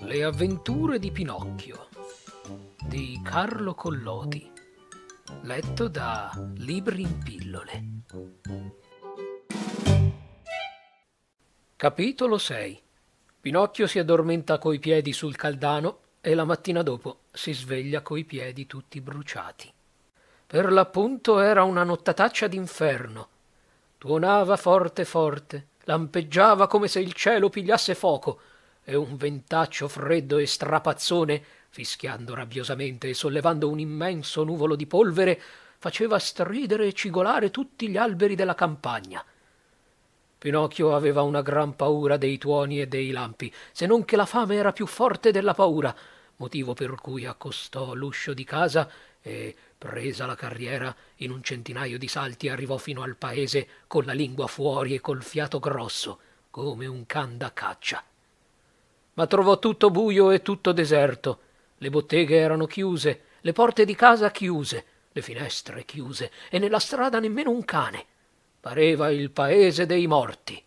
Le avventure di Pinocchio di Carlo Collodi, letto da Libri in pillole. Capitolo 6 Pinocchio si addormenta coi piedi sul caldano e la mattina dopo si sveglia coi piedi tutti bruciati. Per l'appunto era una nottataccia d'inferno. Tuonava forte forte, lampeggiava come se il cielo pigliasse fuoco, e un ventaccio freddo e strapazzone, fischiando rabbiosamente e sollevando un immenso nuvolo di polvere, faceva stridere e cigolare tutti gli alberi della campagna. Pinocchio aveva una gran paura dei tuoni e dei lampi, se non che la fame era più forte della paura, motivo per cui accostò l'uscio di casa e, presa la carriera, in un centinaio di salti arrivò fino al paese con la lingua fuori e col fiato grosso, come un can da caccia. Ma trovò tutto buio e tutto deserto. Le botteghe erano chiuse, le porte di casa chiuse, le finestre chiuse e nella strada nemmeno un cane. Pareva il paese dei morti.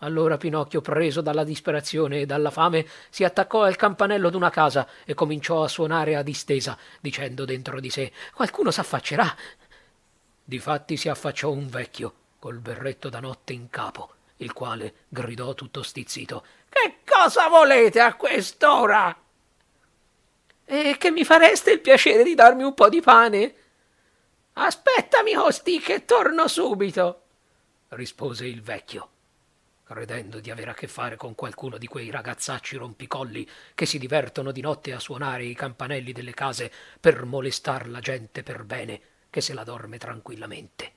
Allora Pinocchio, preso dalla disperazione e dalla fame, si attaccò al campanello d'una casa e cominciò a suonare a distesa, dicendo dentro di sé Qualcuno s'affaccerà. Difatti si affacciò un vecchio, col berretto da notte in capo, il quale gridò tutto stizzito Che cosa volete a quest'ora? E che mi fareste il piacere di darmi un po' di pane? Aspettami, Osti, che torno subito, rispose il vecchio credendo di avere a che fare con qualcuno di quei ragazzacci rompicolli che si divertono di notte a suonare i campanelli delle case per molestar la gente per bene che se la dorme tranquillamente.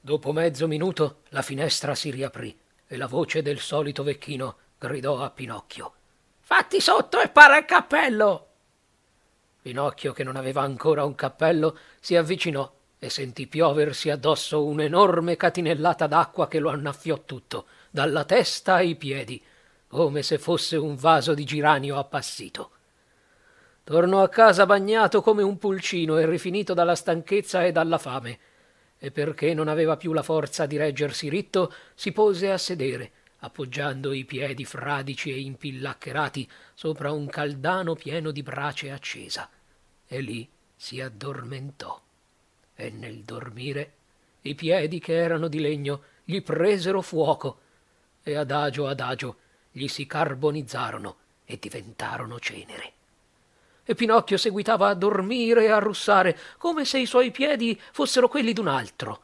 Dopo mezzo minuto la finestra si riaprì e la voce del solito vecchino gridò a Pinocchio Fatti sotto e para il cappello! Pinocchio, che non aveva ancora un cappello, si avvicinò e sentì pioversi addosso un'enorme catinellata d'acqua che lo annaffiò tutto dalla testa ai piedi, come se fosse un vaso di giranio appassito. Tornò a casa bagnato come un pulcino e rifinito dalla stanchezza e dalla fame, e perché non aveva più la forza di reggersi ritto, si pose a sedere, appoggiando i piedi fradici e impillaccherati sopra un caldano pieno di brace accesa. E lì si addormentò. E nel dormire i piedi che erano di legno gli presero fuoco e adagio adagio gli si carbonizzarono e diventarono cenere. E Pinocchio seguitava a dormire e a russare, come se i suoi piedi fossero quelli d'un altro.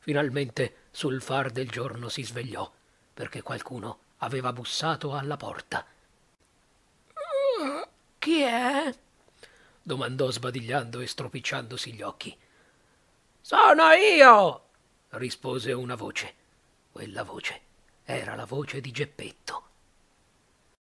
Finalmente sul far del giorno si svegliò, perché qualcuno aveva bussato alla porta. Uh, chi è? domandò sbadigliando e stropicciandosi gli occhi. Sono io! rispose una voce. Quella voce era la voce di Geppetto.